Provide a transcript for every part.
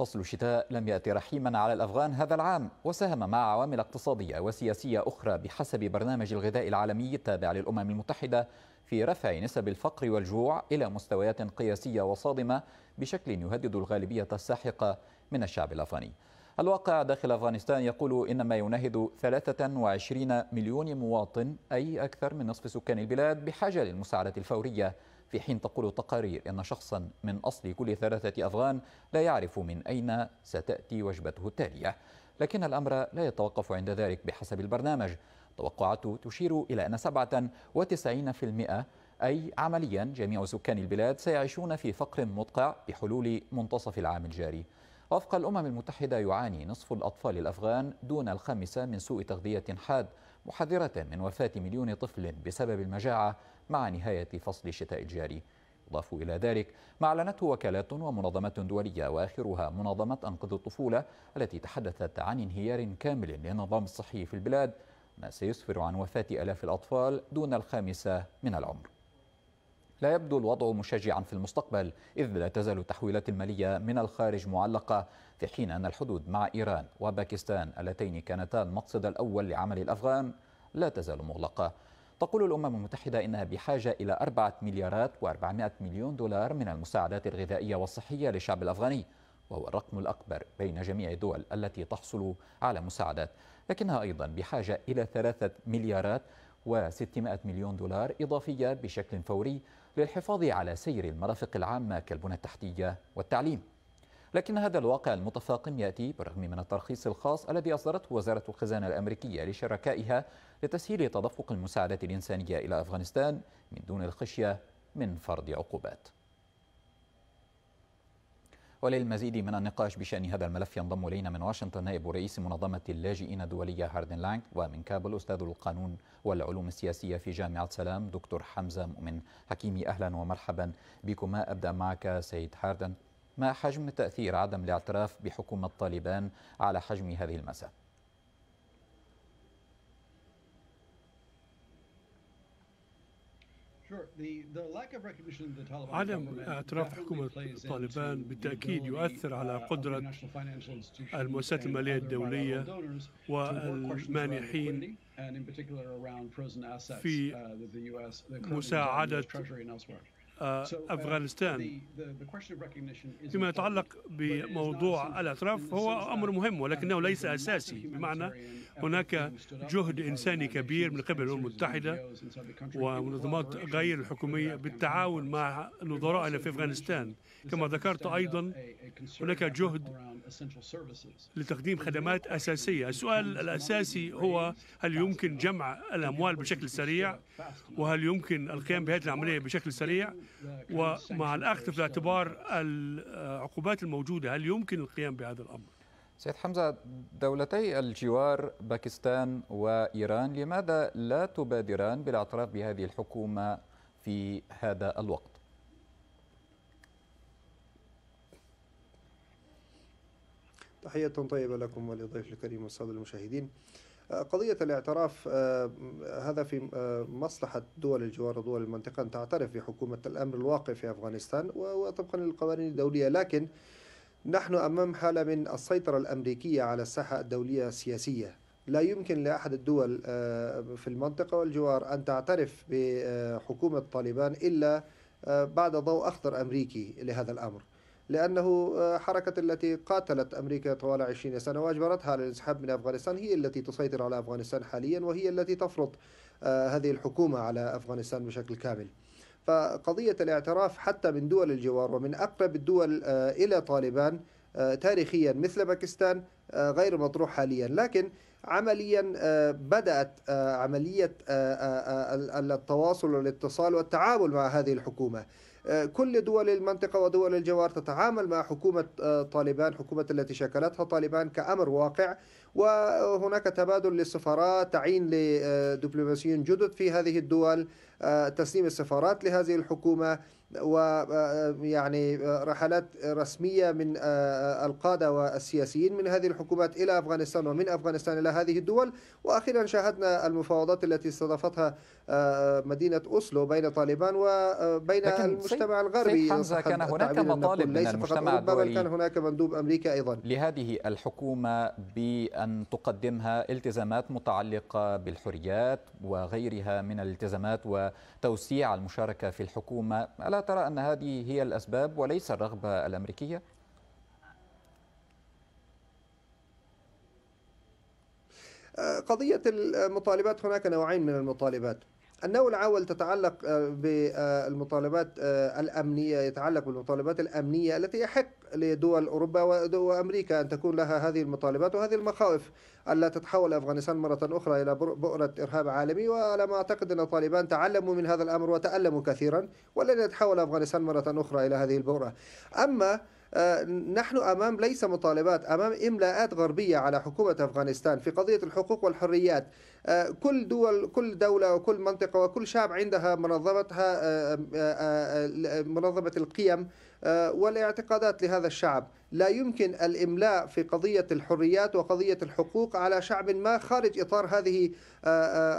فصل الشتاء لم يأتي رحيما على الأفغان هذا العام وساهم مع عوامل اقتصادية وسياسية أخرى بحسب برنامج الغذاء العالمي التابع للأمم المتحدة في رفع نسب الفقر والجوع إلى مستويات قياسية وصادمة بشكل يهدد الغالبية الساحقة من الشعب الأفغاني الواقع داخل أفغانستان يقول إن ما يناهد 23 مليون مواطن أي أكثر من نصف سكان البلاد بحاجة للمساعدة الفورية في حين تقول التقارير أن شخصا من أصل كل ثلاثة أفغان لا يعرف من أين ستأتي وجبته التالية لكن الأمر لا يتوقف عند ذلك بحسب البرنامج توقعاته تشير إلى أن 97% أي عمليا جميع سكان البلاد سيعيشون في فقر مدقع بحلول منتصف العام الجاري وفق الأمم المتحدة يعاني نصف الأطفال الأفغان دون الخامسة من سوء تغذية حاد محذرة من وفاة مليون طفل بسبب المجاعة مع نهاية فصل الشتاء الجاري يضاف إلى ذلك ما أعلنته وكالات ومنظمات دولية وآخرها منظمة أنقذ الطفولة التي تحدثت عن انهيار كامل للنظام الصحي في البلاد ما سيسفر عن وفاة ألاف الأطفال دون الخامسة من العمر لا يبدو الوضع مشجعا في المستقبل إذ لا تزال التحويلات المالية من الخارج معلقة في حين أن الحدود مع إيران وباكستان اللتين كانتا المقصد الأول لعمل الأفغان لا تزال مغلقة تقول الأمم المتحدة إنها بحاجة إلى 4 مليارات و400 مليون دولار من المساعدات الغذائية والصحية للشعب الأفغاني وهو الرقم الأكبر بين جميع الدول التي تحصل على مساعدات لكنها أيضا بحاجة إلى 3 مليارات و600 مليون دولار إضافية بشكل فوري للحفاظ على سير المرافق العامة كالبنى التحتية والتعليم لكن هذا الواقع المتفاقم يأتي بالرغم من الترخيص الخاص الذي أصدرته وزارة الخزانة الأمريكية لشركائها لتسهيل تدفق المساعدات الإنسانية إلى أفغانستان من دون الخشية من فرض عقوبات وللمزيد من النقاش بشأن هذا الملف ينضم إلينا من واشنطن نائب رئيس منظمة اللاجئين الدولية هاردن لانك ومن كابل أستاذ القانون والعلوم السياسية في جامعة سلام دكتور حمزة مؤمن حكيمي أهلا ومرحبا بكما أبدأ معك سيد هاردن ما حجم تأثير عدم الاعتراف بحكومة طالبان على حجم هذه المأساة؟ عدم اعتراف حكومة طالبان بالتأكيد يؤثر على uh, قدرة المؤسسات المالية الدولية والمانحين في uh, مساعدة آه، uh, أفغانستان فيما يتعلق بموضوع الأطراف هو أمر مهم ولكنه ليس أساسي بمعنى هناك جهد إنساني كبير من قبل الأمم المتحدة ومنظمات غير الحكومية بالتعاون مع نظرائنا في أفغانستان كما ذكرت أيضا هناك جهد لتقديم خدمات أساسية السؤال الأساسي هو هل يمكن جمع الأموال بشكل سريع وهل يمكن القيام بهذه العملية بشكل سريع ومع الأخذ في الاعتبار العقوبات الموجودة هل يمكن القيام بهذا الأمر؟ سيد حمزة دولتي الجوار باكستان وإيران لماذا لا تبادران بالاعتراف بهذه الحكومة في هذا الوقت؟ تحية طيبة لكم وللضيف الكريم والسادة المشاهدين قضية الاعتراف آه، هذا في آه، مصلحة دول الجوار ودول المنطقة أن تعترف بحكومة الأمر الواقع في أفغانستان وطبقا للقوانين الدولية لكن نحن أمام حالة من السيطرة الأمريكية على الساحة الدولية السياسية لا يمكن لأحد الدول آه، في المنطقة والجوار أن تعترف بحكومة طالبان إلا بعد ضوء أخضر أمريكي لهذا الأمر لأنه آه، حركة التي قاتلت أمريكا طوال 20 سنة وأجبرتها على الانسحاب من أفغانستان هي التي تسيطر على أفغانستان حاليا وهي التي تفرض آه، هذه الحكومة على أفغانستان بشكل كامل فقضية الاعتراف حتى من دول الجوار ومن أقرب الدول آه، إلى طالبان تاريخيا مثل باكستان غير مطروح حاليا لكن عمليا بدأت عملية التواصل والاتصال والتعامل مع هذه الحكومة آه، كل دول المنطقة ودول الجوار تتعامل مع حكومة آه، طالبان حكومة التي شكلتها طالبان كأمر واقع وهناك تبادل للسفراء تعيين لدبلوماسيين آه، جدد في هذه الدول آه، تسليم السفارات لهذه الحكومه ويعني آه، رحلات رسمية من القادة والسياسيين من هذه الحكومات إلى أفغانستان ومن أفغانستان إلى هذه الدول وأخيرا شاهدنا المفاوضات التي استضافتها مدينة أوسلو بين طالبان وبين المجتمع الغربي سيد حمزة كان هناك مطالب من المجتمع الدولي كان هناك مندوب أمريكا أيضا لهذه الحكومة ب أن تقدمها التزامات متعلقة بالحريات وغيرها من الالتزامات وتوسيع المشاركة في الحكومة ألا ترى أن هذه هي الأسباب وليس الرغبة الأمريكية؟ آه، قضية المطالبات هناك نوعين من المطالبات النوع الأول تتعلق آه، بالمطالبات آه، الأمنية يتعلق بالمطالبات الأمنية التي يحق لدول أوروبا وأمريكا أن تكون لها هذه المطالبات وهذه المخاوف ألا تتحول أفغانستان مرة أخرى إلى بؤرة إرهاب عالمي وعلى ما أعتقد أن طالبان تعلموا من هذا الأمر وتألموا كثيرا ولن يتحول أفغانستان مرة أخرى إلى هذه البؤرة أما آه، نحن أمام ليس مطالبات أمام إملاءات غربية على حكومة أفغانستان في قضية الحقوق والحريات آه، كل دول كل دولة وكل منطقة وكل شعب عندها منظمتها آه، منظمة القيم والاعتقادات لهذا الشعب لا يمكن الإملاء في قضية الحريات وقضية الحقوق على شعب ما خارج إطار هذه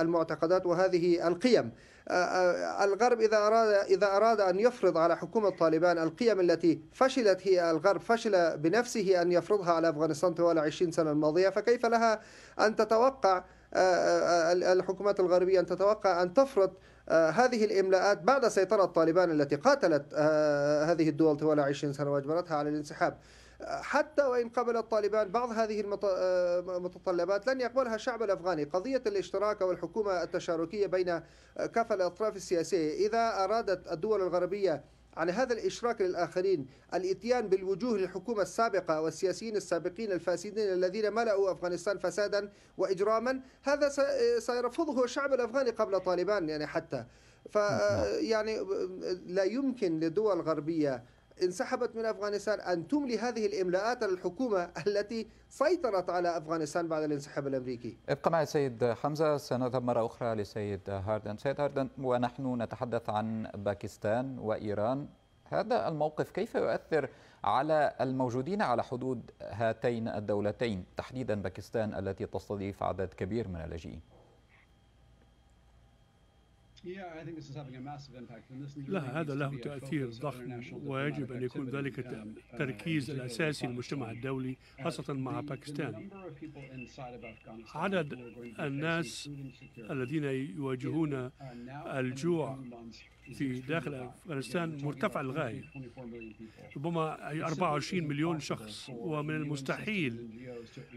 المعتقدات وهذه القيم الغرب إذا أراد إذا أراد أن يفرض على حكومة طالبان القيم التي فشلت هي الغرب فشل بنفسه أن يفرضها على أفغانستان طوال 20 سنة الماضية فكيف لها أن تتوقع آه، آه، الحكومات الغربية أن تتوقع أن تفرض آه، هذه الإملاءات بعد سيطرة طالبان التي قاتلت هذه الدول طوال 20 سنة وأجبرتها على الانسحاب حتى وإن قبل الطالبان بعض هذه المتطلبات آه، لن يقبلها الشعب الأفغاني قضية الاشتراك والحكومة التشاركية بين آه، كافة الأطراف السياسية إذا أرادت الدول الغربية على هذا الإشراك للآخرين الإتيان بالوجوه للحكومة السابقة والسياسيين السابقين الفاسدين الذين ملأوا أفغانستان فسادا وإجراما هذا آه، سيرفضه الشعب الأفغاني قبل طالبان يعني حتى ف نعم. يعني لا يمكن للدول الغربية انسحبت من أفغانستان أن تملي هذه الإملاءات للحكومة التي سيطرت على أفغانستان بعد الانسحاب الأمريكي ابقى معي السيد حمزة سنذهب مرة أخرى لسيد هاردن سيد هاردن ونحن نتحدث عن باكستان وإيران هذا الموقف كيف يؤثر على الموجودين على حدود هاتين الدولتين تحديدا باكستان التي تستضيف عدد كبير من اللاجئين لا هذا له تأثير ضخم ويجب أن يكون ذلك um, التركيز uh, الأساسي للمجتمع الدولي خاصة مع باكستان عدد الناس الذين يواجهون الجوع في داخل أفغانستان يعني مرتفع للغاية ربما 24 مليون شخص ومن المستحيل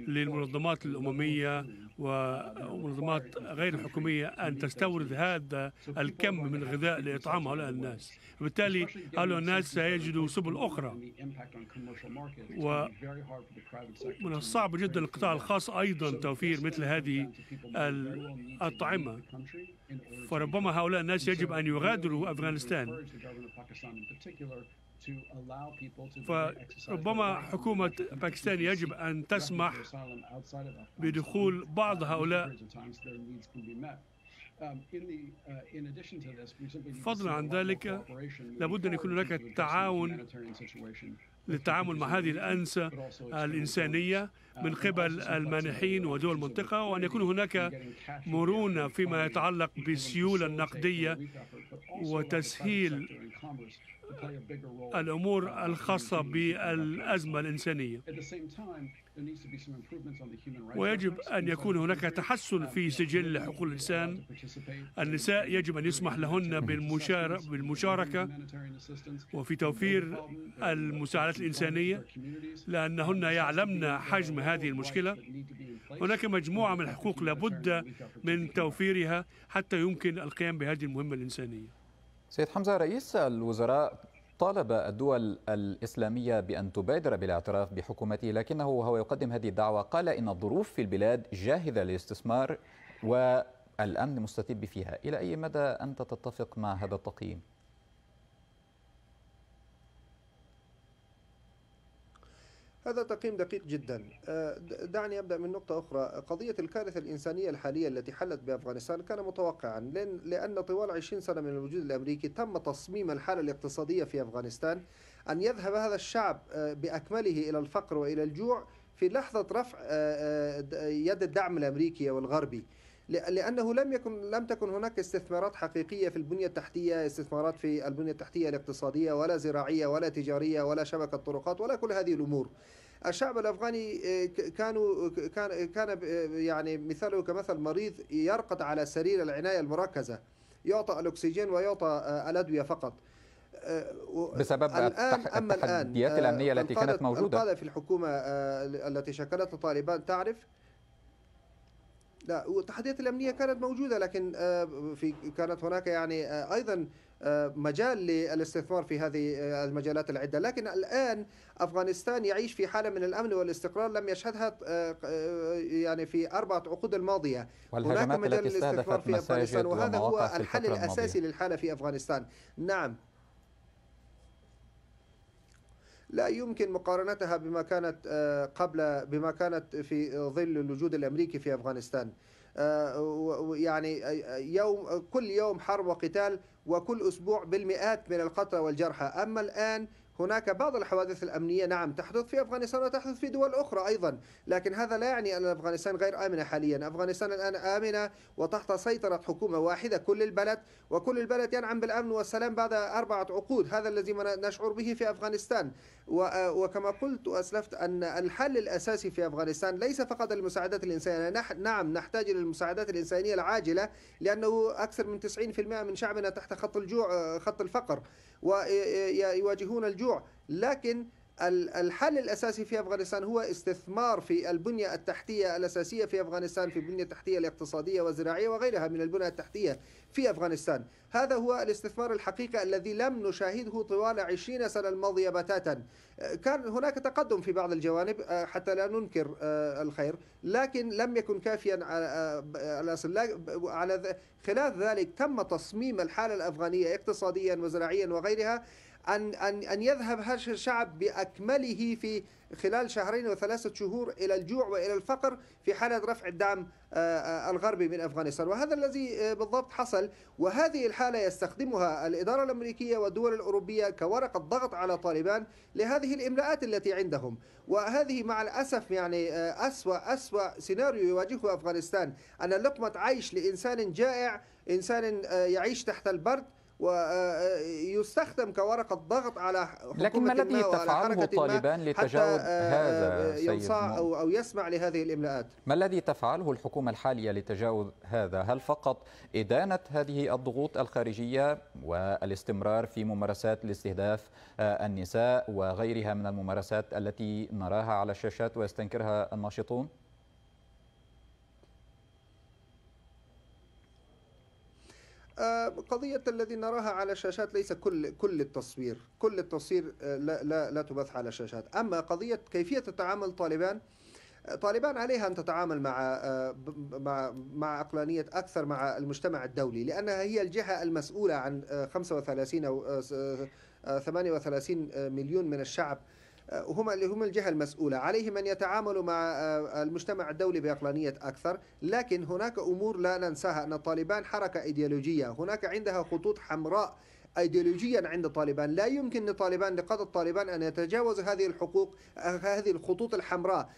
للمنظمات الأممية ومنظمات غير الحكومية أن تستورد هذا الكم من الغذاء لإطعام هؤلاء الناس وبالتالي هؤلاء الناس سيجدوا سبل أخرى ومن الصعب جدا للقطاع الخاص أيضا توفير مثل هذه الأطعمة فربما هؤلاء الناس يجب أن يغادروا أفغانستان فربما حكومة باكستان يجب أن تسمح بدخول بعض هؤلاء فضلا عن ذلك لابد أن يكون هناك تعاون للتعامل مع هذه الأنسة الإنسانية من قبل المانحين ودول المنطقة وأن يكون هناك مرونة فيما يتعلق بالسيولة النقدية وتسهيل الأمور الخاصة بالأزمة الإنسانية ويجب أن يكون هناك تحسن في سجل حقوق الإنسان النساء يجب أن يسمح لهن بالمشاركة وفي توفير المساعدات الإنسانية لأنهن يعلمن حجم هذه المشكلة هناك مجموعة من الحقوق لابد من توفيرها حتى يمكن القيام بهذه المهمة الإنسانية سيد حمزة رئيس الوزراء طالب الدول الإسلامية بأن تبادر بالاعتراف بحكومته لكنه وهو يقدم هذه الدعوة قال إن الظروف في البلاد جاهزة للاستثمار والأمن مستتب فيها إلى أي مدى أنت تتفق مع هذا التقييم؟ هذا تقييم دقيق جدا آه، دعني أبدأ من نقطة أخرى قضية الكارثة الإنسانية الحالية التي حلت بأفغانستان كان متوقعا لأن طوال 20 سنة من الوجود الأمريكي تم تصميم الحالة الاقتصادية في أفغانستان أن يذهب هذا الشعب آه، بأكمله إلى الفقر وإلى الجوع في لحظة رفع آه، يد الدعم الأمريكي والغربي لأنه لم يكن لم تكن هناك استثمارات حقيقية في البنية التحتية استثمارات في البنية التحتية الاقتصادية ولا زراعية ولا تجارية ولا شبكة طرقات ولا كل هذه الأمور الشعب الافغاني آه، كانوا كان كان يعني مثاله كمثل مريض يرقد على سرير العنايه المركزه يعطى الاكسجين ويعطى آه، الادويه فقط آه، بسبب الآن أما التحديات الأمنية التي كانت موجودة القادة في الحكومة التي شكلتها طالبان تعرف لا والتحديات الامنيه كانت موجوده لكن آه، في كانت هناك يعني آه، ايضا آه، مجال للاستثمار في هذه المجالات العده، لكن الان افغانستان يعيش في حاله من الامن والاستقرار لم يشهدها يعني في اربعه عقود الماضيه. هناك مجال للاستثمار في افغانستان وهذا هو الحل الاساسي للحاله في افغانستان. نعم لا يمكن مقارنتها بما كانت آه، قبل بما كانت في ظل الوجود الامريكي في افغانستان آه، يعني آه، يوم كل يوم حرب وقتال وكل اسبوع بالمئات من القتلى والجرحى اما الان هناك بعض الحوادث الأمنية نعم تحدث في أفغانستان وتحدث في دول أخرى أيضا لكن هذا لا يعني أن أفغانستان غير آمنة حاليا أفغانستان الآن آمنة وتحت سيطرة حكومة واحدة كل البلد وكل البلد ينعم بالأمن والسلام بعد أربعة عقود هذا الذي نشعر به في أفغانستان آه، وكما قلت وأسلفت أن الحل الأساسي في أفغانستان ليس فقط المساعدات الإنسانية نعم نحتاج إلى المساعدات الإنسانية العاجلة لأنه أكثر من 90% من شعبنا تحت خط الجوع آه، خط الفقر ويواجهون الجوع لكن الحل الأساسي في أفغانستان هو استثمار في البنية التحتية الأساسية في أفغانستان في البنية التحتية الاقتصادية والزراعية وغيرها من البنى التحتية في أفغانستان هذا هو الاستثمار الحقيقي الذي لم نشاهده طوال عشرين سنة الماضية بتاتا كان هناك تقدم في بعض الجوانب آه، حتى لا ننكر آه، الخير لكن لم يكن كافيا على آه، على خلاف ذلك تم تصميم الحالة الأفغانية اقتصاديا وزراعيا وغيرها أن أن أن يذهب هذا الشعب بأكمله في خلال شهرين وثلاثة شهور إلى الجوع وإلى الفقر في حالة رفع الدعم آه، آه، الغربي من أفغانستان وهذا الذي آه، بالضبط حصل وهذه الحالة يستخدمها الإدارة الأمريكية والدول الأوروبية كورقة ضغط على طالبان لهذه الإملاءات التي عندهم وهذه مع الأسف يعني أسوأ أسوأ سيناريو يواجهه أفغانستان أن لقمة عيش لإنسان جائع إنسان يعيش تحت البرد ويستخدم كورقة ضغط على حكومة لكن ما الذي تفعله الطالبان لتجاوز هذا ينصاع أو, أو يسمع لهذه الإملاءات ما الذي تفعله الحكومة الحالية لتجاوز هذا هل فقط إدانة هذه الضغوط الخارجية والاستمرار في ممارسات الاستهداف آه، النساء وغيرها من الممارسات التي نراها على الشاشات ويستنكرها الناشطون آه، قضية الذي نراها على الشاشات ليس كل كل التصوير، كل التصوير آه، لا لا لا تبث على الشاشات، أما قضية كيفية تتعامل طالبان آه، طالبان عليها ان تتعامل مع مع مع عقلانيه اكثر مع المجتمع الدولي لانها هي الجهه المسؤوله عن 35 او 38 مليون من الشعب هم آه، هم الجهة المسؤولة عليهم أن يتعاملوا مع آه، آه، المجتمع الدولي بعقلانية أكثر لكن هناك أمور لا ننساها أن طالبان حركة إيديولوجية هناك عندها خطوط حمراء ايديولوجيا عند طالبان لا يمكن لطالبان لقادة طالبان أن يتجاوزوا هذه الحقوق هذه الخطوط الحمراء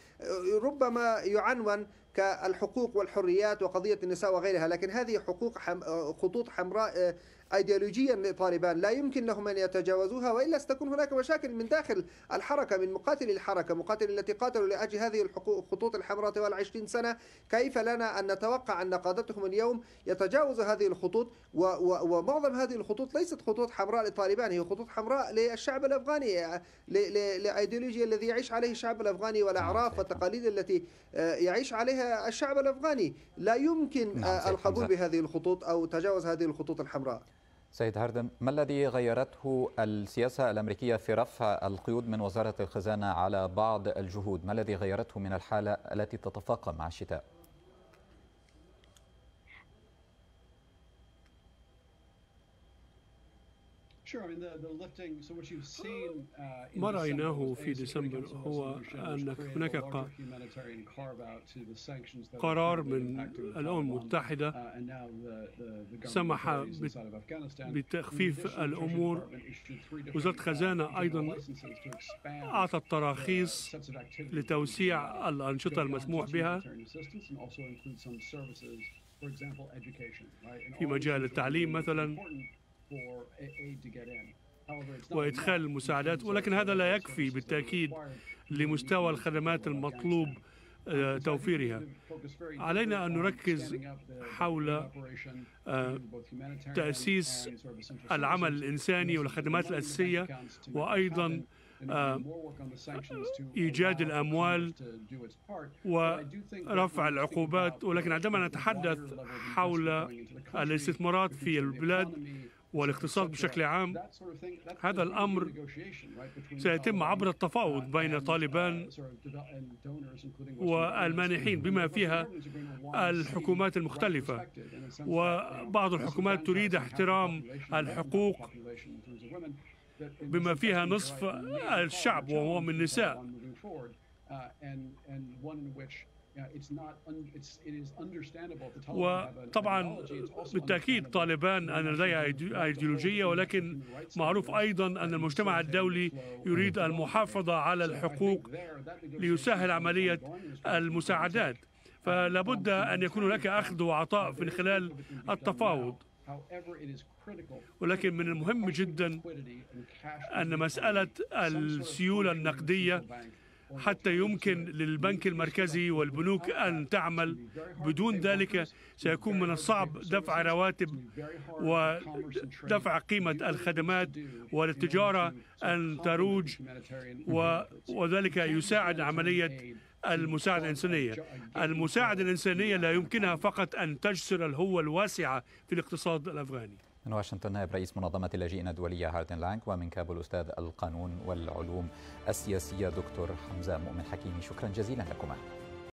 ربما يعنون كالحقوق والحريات وقضية النساء وغيرها لكن هذه حقوق حم... خطوط حمراء أيديولوجيا لطالبان لا يمكن لهم أن يتجاوزوها وإلا ستكون هناك مشاكل من داخل الحركة من مقاتل الحركة مقاتل التي قاتلوا لأجل هذه الخطوط الحمراء طوال 20 سنة كيف لنا أن نتوقع أن قادتهم اليوم يتجاوز هذه الخطوط ومعظم هذه الخطوط ليست خطوط حمراء لطالبان هي خطوط حمراء للشعب الأفغاني لأيديولوجيا الذي يعيش عليه الشعب الأفغاني والأعراف نعم. والتقاليد التي آه، يعيش عليها الشعب الأفغاني لا يمكن آه، نعم، القبول بهذه الخطوط أو تجاوز هذه الخطوط الحمراء سيد هاردم ما الذي غيرته السياسة الأمريكية في رفع القيود من وزارة الخزانة على بعض الجهود ما الذي غيرته من الحالة التي تتفاقم مع الشتاء؟ ما رأيناه في ديسمبر هو أن هناك قرار من الأمم المتحدة uh, سمح بتخفيف الأمور وزارة uh, خزانة أيضا أعطت تراخيص لتوسيع الأنشطة المسموح بها في مجال التعليم مثلا وإدخال المساعدات ولكن هذا لا يكفي بالتأكيد لمستوى الخدمات المطلوب آه، توفيرها علينا أن نركز حول آه، تأسيس العمل الإنساني والخدمات الأساسية وأيضا آه، إيجاد الأموال ورفع العقوبات ولكن عندما نتحدث حول الاستثمارات في البلاد والاقتصاد بشكل عام هذا الأمر سيتم عبر التفاوض بين طالبان والمانحين بما فيها الحكومات المختلفة وبعض الحكومات تريد احترام الحقوق بما فيها نصف الشعب وهو من النساء وطبعا بالتأكيد طالبان أن لديها أيديولوجية ولكن معروف أيضا أن المجتمع الدولي يريد المحافظة على الحقوق ليسهل عملية المساعدات فلا بد أن يكون هناك أخذ وعطاء من خلال التفاوض ولكن من المهم جدا أن مسألة السيولة النقدية حتى يمكن للبنك المركزي والبنوك أن تعمل بدون ذلك سيكون من الصعب دفع رواتب ودفع قيمة الخدمات وللتجارة أن تروج وذلك يساعد عملية المساعدة الإنسانية المساعدة الإنسانية لا يمكنها فقط أن تجسر الهوة الواسعة في الاقتصاد الأفغاني من واشنطن نائب رئيس منظمة اللاجئين الدولية هارتن لانك ومن كابول أستاذ القانون والعلوم السياسية دكتور حمزة مؤمن حكيمي شكرا جزيلا لكما